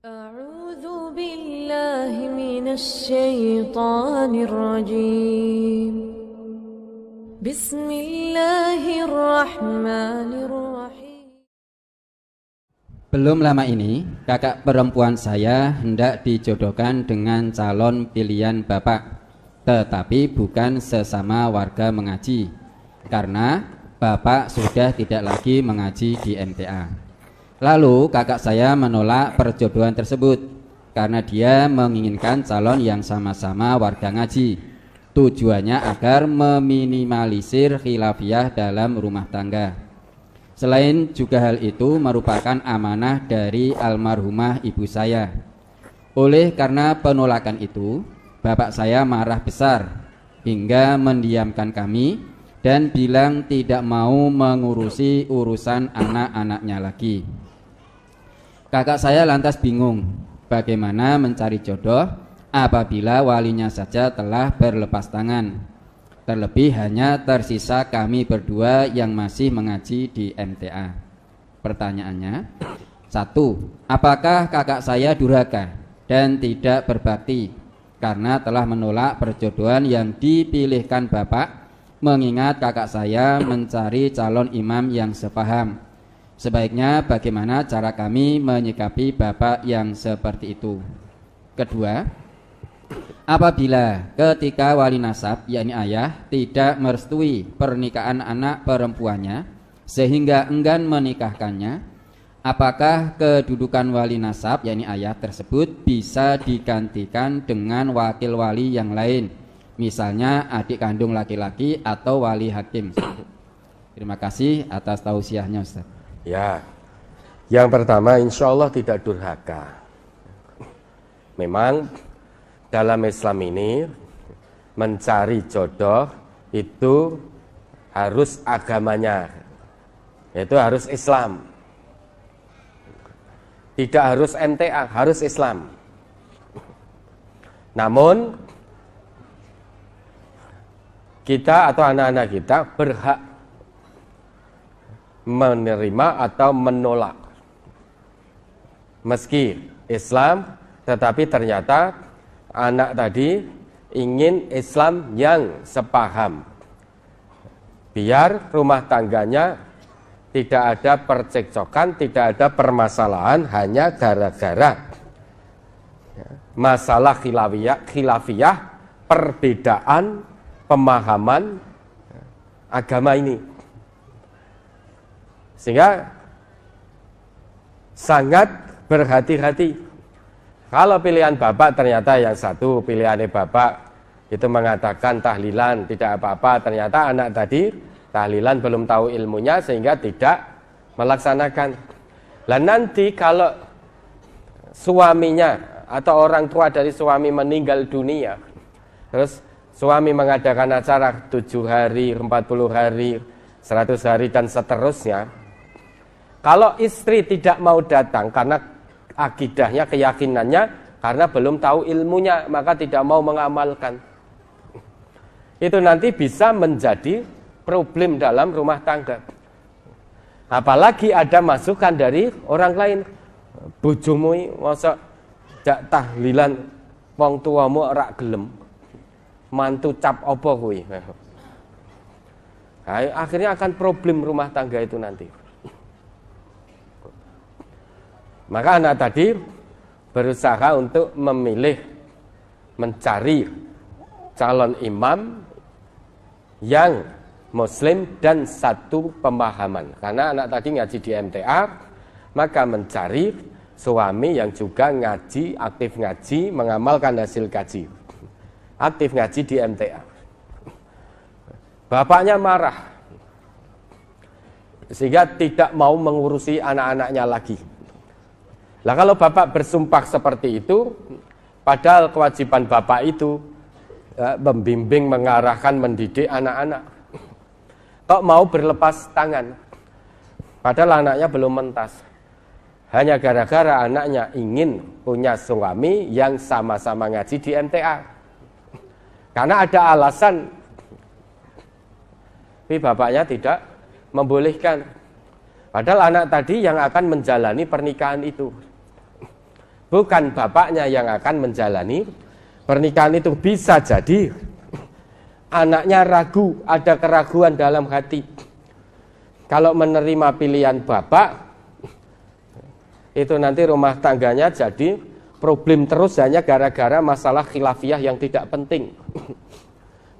Belum lama ini, kakak perempuan saya hendak dijodohkan dengan calon pilihan bapak, tetapi bukan sesama warga mengaji, karena bapak sudah tidak lagi mengaji di MTA. Lalu kakak saya menolak perjodohan tersebut karena dia menginginkan calon yang sama-sama warga ngaji. Tujuannya agar meminimalisir khilafiyah dalam rumah tangga. Selain juga hal itu merupakan amanah dari almarhumah ibu saya. Oleh karena penolakan itu, bapak saya marah besar hingga mendiamkan kami dan bilang tidak mau mengurusi urusan anak-anaknya lagi. Kakak saya lantas bingung bagaimana mencari jodoh apabila walinya saja telah berlepas tangan. Terlebih hanya tersisa kami berdua yang masih mengaji di MTA. Pertanyaannya, satu, apakah kakak saya durhaka dan tidak berbakti karena telah menolak perjodohan yang dipilihkan Bapak mengingat kakak saya mencari calon imam yang sepaham Sebaiknya bagaimana cara kami menyikapi bapak yang seperti itu? Kedua, apabila ketika wali nasab yakni ayah tidak merestui pernikahan anak perempuannya sehingga enggan menikahkannya, apakah kedudukan wali nasab yakni ayah tersebut bisa digantikan dengan wakil wali yang lain? Misalnya adik kandung laki-laki atau wali hakim. Terima kasih atas tausiahnya Ustaz. Ya, yang pertama insya Allah tidak durhaka. Memang dalam Islam ini mencari jodoh itu harus agamanya, itu harus Islam. Tidak harus MTA, harus Islam. Namun kita atau anak-anak kita berhak menerima atau menolak. Meski Islam, tetapi ternyata anak tadi ingin Islam yang sepaham. Biar rumah tangganya tidak ada percekcokan, tidak ada permasalahan, hanya gara-gara masalah khilafiyah, khilafiyah perbedaan pemahaman agama ini sehingga sangat berhati-hati. Kalau pilihan bapak ternyata yang satu pilihannya bapak itu mengatakan tahlilan tidak apa-apa, ternyata anak tadi tahlilan belum tahu ilmunya sehingga tidak melaksanakan. Lah nanti kalau suaminya atau orang tua dari suami meninggal dunia, terus suami mengadakan acara tujuh hari, empat puluh hari, seratus hari dan seterusnya, kalau istri tidak mau datang karena akidahnya, keyakinannya, karena belum tahu ilmunya, maka tidak mau mengamalkan. Itu nanti bisa menjadi problem dalam rumah tangga. Apalagi ada masukan dari orang lain. Bojomu masa jak tahlilan wong tuamu rak gelem. Mantu cap opo kui. akhirnya akan problem rumah tangga itu nanti. Maka anak tadi berusaha untuk memilih mencari calon imam yang muslim dan satu pemahaman. Karena anak tadi ngaji di MTA, maka mencari suami yang juga ngaji, aktif ngaji, mengamalkan hasil kaji. Aktif ngaji di MTA. Bapaknya marah sehingga tidak mau mengurusi anak-anaknya lagi. Lah kalau Bapak bersumpah seperti itu, padahal kewajiban Bapak itu eh, membimbing, mengarahkan, mendidik anak-anak. Kok mau berlepas tangan? Padahal anaknya belum mentas. Hanya gara-gara anaknya ingin punya suami yang sama-sama ngaji di MTA. Karena ada alasan. Tapi bapaknya tidak membolehkan. Padahal anak tadi yang akan menjalani pernikahan itu bukan bapaknya yang akan menjalani pernikahan itu bisa jadi anaknya ragu, ada keraguan dalam hati. Kalau menerima pilihan bapak, itu nanti rumah tangganya jadi problem terus hanya gara-gara masalah khilafiyah yang tidak penting.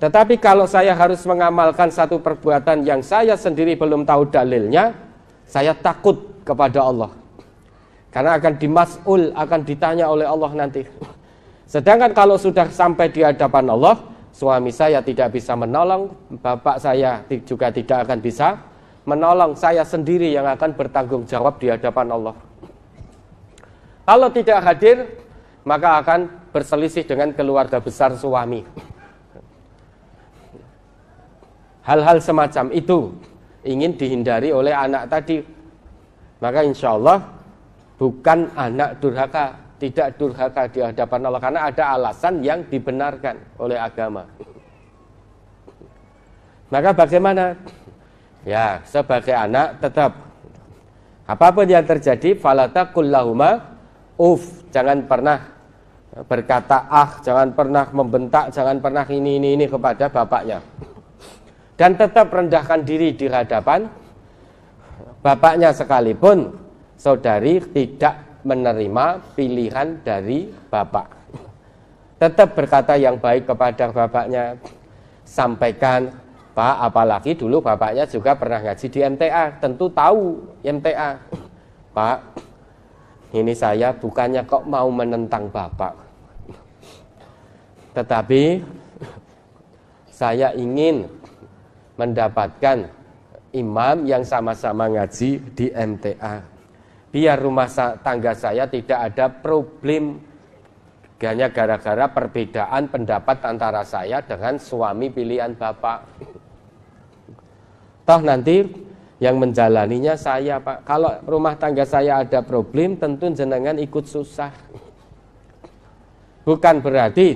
Tetapi kalau saya harus mengamalkan satu perbuatan yang saya sendiri belum tahu dalilnya, saya takut kepada Allah. Karena akan dimas'ul, akan ditanya oleh Allah nanti. Sedangkan kalau sudah sampai di hadapan Allah, suami saya tidak bisa menolong, bapak saya juga tidak akan bisa menolong, saya sendiri yang akan bertanggung jawab di hadapan Allah. Kalau tidak hadir, maka akan berselisih dengan keluarga besar suami. Hal-hal semacam itu ingin dihindari oleh anak tadi. Maka insya Allah bukan anak durhaka, tidak durhaka di hadapan Allah karena ada alasan yang dibenarkan oleh agama. Maka bagaimana? Ya, sebagai anak tetap apapun yang terjadi falata falatakullahuma uf, jangan pernah berkata ah, jangan pernah membentak, jangan pernah ini ini ini kepada bapaknya. Dan tetap rendahkan diri di hadapan bapaknya sekalipun saudari tidak menerima pilihan dari bapak. Tetap berkata yang baik kepada bapaknya. Sampaikan, Pak, apalagi dulu bapaknya juga pernah ngaji di MTA, tentu tahu MTA. Pak, ini saya bukannya kok mau menentang bapak. Tetapi saya ingin mendapatkan imam yang sama-sama ngaji di MTA biar rumah tangga saya tidak ada problem hanya gara-gara perbedaan pendapat antara saya dengan suami pilihan bapak. Toh nanti yang menjalaninya saya pak. Kalau rumah tangga saya ada problem, tentu jenengan ikut susah. Bukan berarti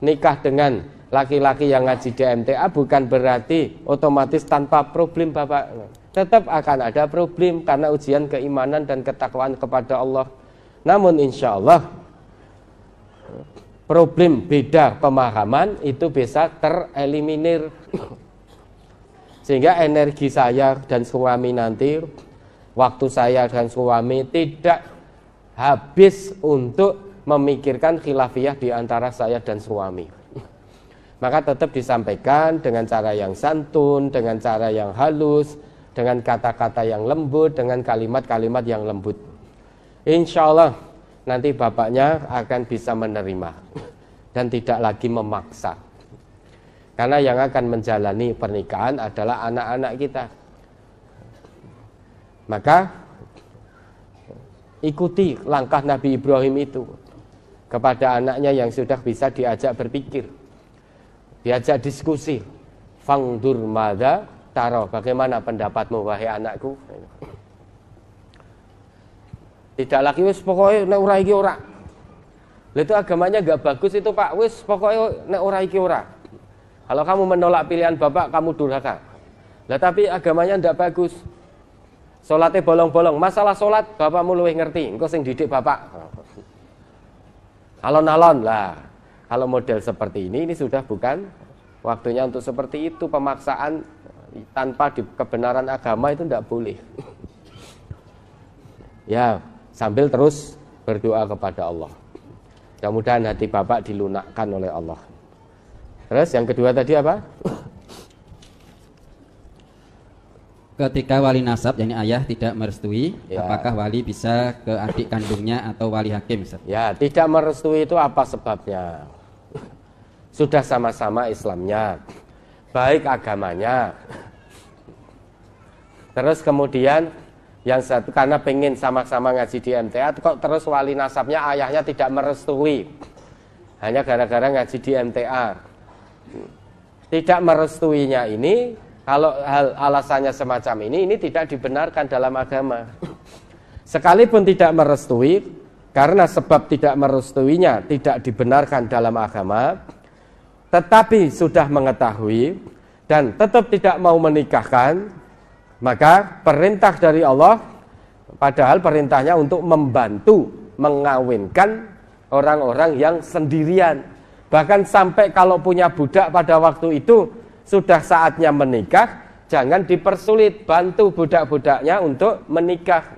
nikah dengan laki-laki yang ngaji DMTA bukan berarti otomatis tanpa problem bapak tetap akan ada problem karena ujian keimanan dan ketakwaan kepada Allah. Namun insya Allah problem beda pemahaman itu bisa tereliminir sehingga energi saya dan suami nanti waktu saya dan suami tidak habis untuk memikirkan khilafiyah di antara saya dan suami maka tetap disampaikan dengan cara yang santun dengan cara yang halus dengan kata-kata yang lembut, dengan kalimat-kalimat yang lembut. Insya Allah nanti bapaknya akan bisa menerima dan tidak lagi memaksa. Karena yang akan menjalani pernikahan adalah anak-anak kita. Maka ikuti langkah Nabi Ibrahim itu kepada anaknya yang sudah bisa diajak berpikir, diajak diskusi. Fangdur mada Taro, bagaimana pendapatmu wahai anakku? Tidak lagi wis pokoknya nek ora iki ora. itu agamanya gak bagus itu Pak, wis pokoknya nek ora iki ora. Kalau kamu menolak pilihan bapak, kamu durhaka. Lah tapi agamanya ndak bagus. Solatnya bolong-bolong. Masalah solat, bapakmu luwih ngerti. Engkau sing didik bapak. Alon-alon lah. Kalau model seperti ini, ini sudah bukan waktunya untuk seperti itu pemaksaan tanpa di kebenaran agama itu tidak boleh. ya, sambil terus berdoa kepada Allah. mudah hati Bapak dilunakkan oleh Allah. Terus yang kedua tadi apa? Ketika wali nasab, yakni ayah tidak merestui, ya. apakah wali bisa ke adik kandungnya atau wali hakim? Ya, tidak merestui itu apa sebabnya? Sudah sama-sama Islamnya, baik agamanya. Terus kemudian yang satu karena pengen sama-sama ngaji di MTA kok terus wali nasabnya ayahnya tidak merestui hanya gara-gara ngaji di MTA tidak merestuinya ini kalau hal alasannya semacam ini ini tidak dibenarkan dalam agama sekalipun tidak merestui karena sebab tidak merestuinya tidak dibenarkan dalam agama tetapi sudah mengetahui dan tetap tidak mau menikahkan, maka perintah dari Allah padahal perintahnya untuk membantu mengawinkan orang-orang yang sendirian. Bahkan sampai kalau punya budak pada waktu itu sudah saatnya menikah, jangan dipersulit, bantu budak-budaknya untuk menikah.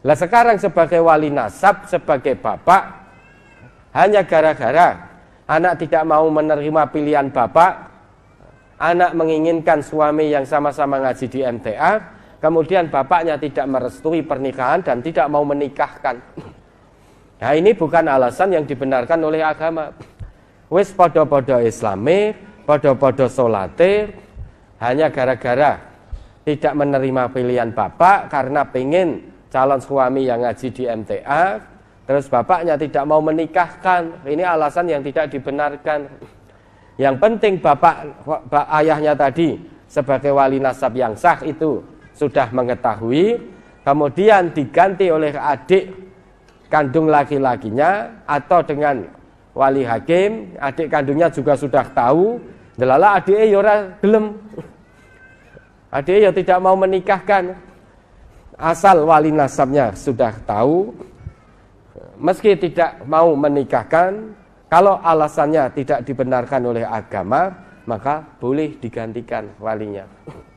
Lah sekarang sebagai wali nasab, sebagai bapak hanya gara-gara Anak tidak mau menerima pilihan bapak. Anak menginginkan suami yang sama-sama ngaji di MTA. Kemudian bapaknya tidak merestui pernikahan dan tidak mau menikahkan. Nah ini bukan alasan yang dibenarkan oleh agama. Wis podo-podo islami, podo-podo solate, hanya gara-gara tidak menerima pilihan bapak karena pengen calon suami yang ngaji di MTA Terus bapaknya tidak mau menikahkan. Ini alasan yang tidak dibenarkan. Yang penting bapak ayahnya tadi sebagai wali nasab yang sah itu sudah mengetahui, kemudian diganti oleh adik kandung laki-lakinya atau dengan wali hakim, adik kandungnya juga sudah tahu, delala adiknya yora ya gelem. Adiknya ya tidak mau menikahkan. Asal wali nasabnya sudah tahu, meski tidak mau menikahkan, kalau alasannya tidak dibenarkan oleh agama, maka boleh digantikan walinya.